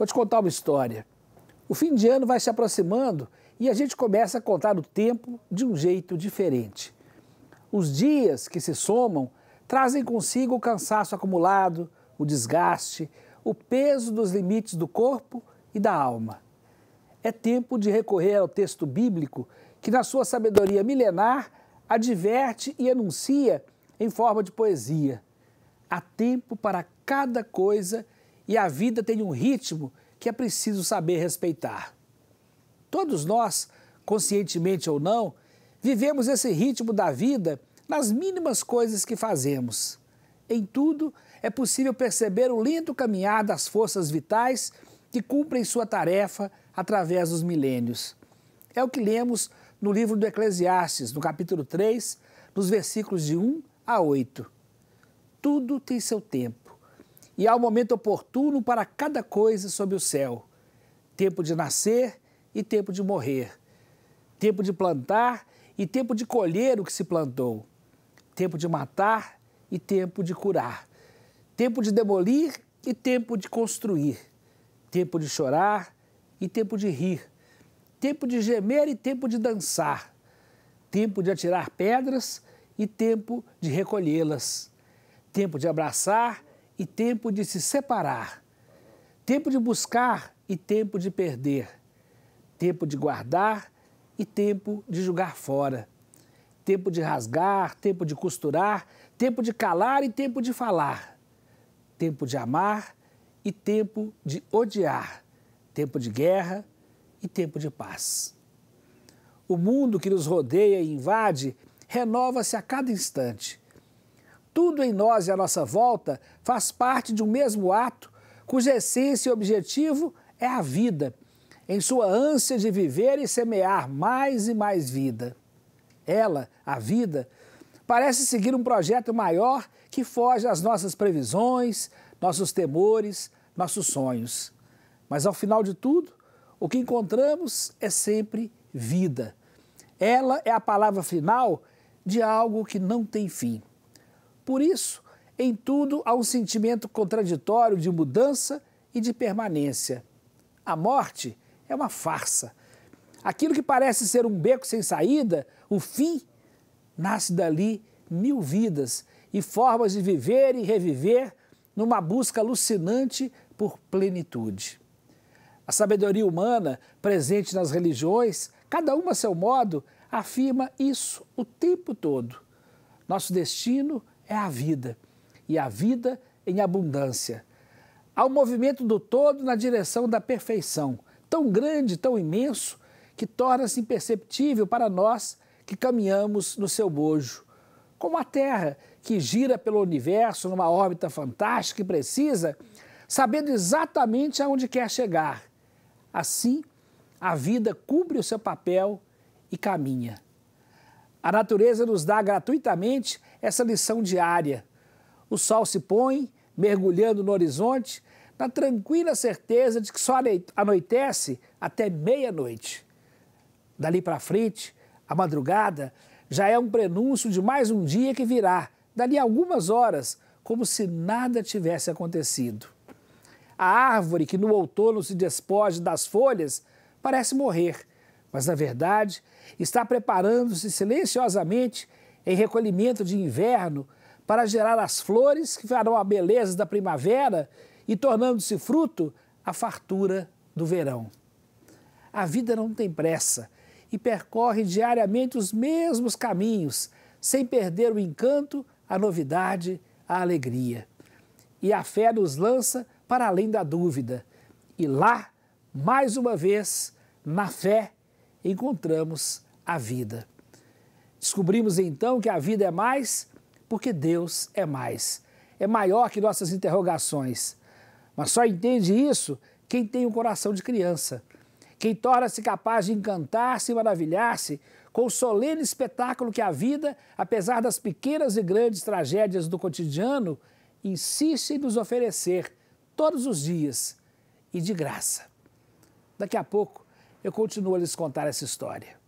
Vou te contar uma história. O fim de ano vai se aproximando e a gente começa a contar o tempo de um jeito diferente. Os dias que se somam trazem consigo o cansaço acumulado, o desgaste, o peso dos limites do corpo e da alma. É tempo de recorrer ao texto bíblico que, na sua sabedoria milenar, adverte e enuncia em forma de poesia. Há tempo para cada coisa e a vida tem um ritmo que é preciso saber respeitar. Todos nós, conscientemente ou não, vivemos esse ritmo da vida nas mínimas coisas que fazemos. Em tudo, é possível perceber o lento caminhar das forças vitais que cumprem sua tarefa através dos milênios. É o que lemos no livro do Eclesiastes, no capítulo 3, nos versículos de 1 a 8. Tudo tem seu tempo e há um momento oportuno para cada coisa sob o céu: tempo de nascer e tempo de morrer, tempo de plantar e tempo de colher o que se plantou, tempo de matar e tempo de curar, tempo de demolir e tempo de construir, tempo de chorar e tempo de rir, tempo de gemer e tempo de dançar, tempo de atirar pedras e tempo de recolhê-las, tempo de abraçar e tempo de se separar, tempo de buscar e tempo de perder, tempo de guardar e tempo de jogar fora, tempo de rasgar, tempo de costurar, tempo de calar e tempo de falar, tempo de amar e tempo de odiar, tempo de guerra e tempo de paz. O mundo que nos rodeia e invade renova-se a cada instante. Tudo em nós e à nossa volta faz parte de um mesmo ato, cuja essência e objetivo é a vida, em sua ânsia de viver e semear mais e mais vida. Ela, a vida, parece seguir um projeto maior que foge às nossas previsões, nossos temores, nossos sonhos. Mas ao final de tudo, o que encontramos é sempre vida. Ela é a palavra final de algo que não tem fim. Por isso, em tudo há um sentimento contraditório de mudança e de permanência. A morte é uma farsa. Aquilo que parece ser um beco sem saída, o fim, nasce dali mil vidas e formas de viver e reviver numa busca alucinante por plenitude. A sabedoria humana, presente nas religiões, cada uma a seu modo, afirma isso o tempo todo. Nosso destino é a vida, e a vida em abundância. Há um movimento do todo na direção da perfeição, tão grande, tão imenso, que torna-se imperceptível para nós que caminhamos no seu bojo. Como a Terra, que gira pelo universo numa órbita fantástica e precisa, sabendo exatamente aonde quer chegar. Assim, a vida cumpre o seu papel e caminha. A natureza nos dá gratuitamente essa lição diária. O sol se põe, mergulhando no horizonte, na tranquila certeza de que só anoitece até meia-noite. Dali para frente, a madrugada já é um prenúncio de mais um dia que virá, dali a algumas horas, como se nada tivesse acontecido. A árvore que no outono se despoja das folhas parece morrer, mas na verdade está preparando-se silenciosamente em recolhimento de inverno para gerar as flores que farão a beleza da primavera e tornando-se fruto a fartura do verão. A vida não tem pressa e percorre diariamente os mesmos caminhos, sem perder o encanto, a novidade, a alegria. E a fé nos lança para além da dúvida. E lá, mais uma vez, na fé, encontramos a vida. Descobrimos então que a vida é mais porque Deus é mais. É maior que nossas interrogações. Mas só entende isso quem tem um coração de criança, quem torna-se capaz de encantar-se e maravilhar-se com o solene espetáculo que a vida, apesar das pequenas e grandes tragédias do cotidiano, insiste em nos oferecer todos os dias e de graça. Daqui a pouco eu continuo a lhes contar essa história.